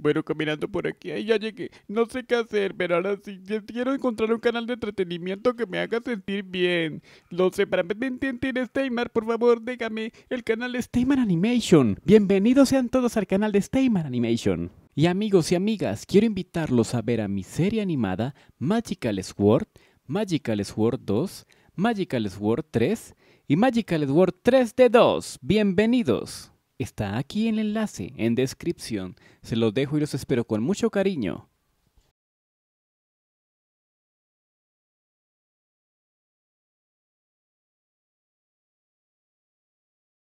Bueno, caminando por aquí, ahí ya llegué. No sé qué hacer, pero ahora sí quiero encontrar un canal de entretenimiento que me haga sentir bien. Lo sé, para entiendes, Steymar, por favor, déjame el canal Steymar Animation. Bienvenidos sean todos al canal de Steymar Animation. Y amigos y amigas, quiero invitarlos a ver a mi serie animada Magical Sword, Magical Sword 2, Magical Sword 3 y Magical Sword 3D2. Bienvenidos. Está aquí el enlace en descripción. Se los dejo y los espero con mucho cariño.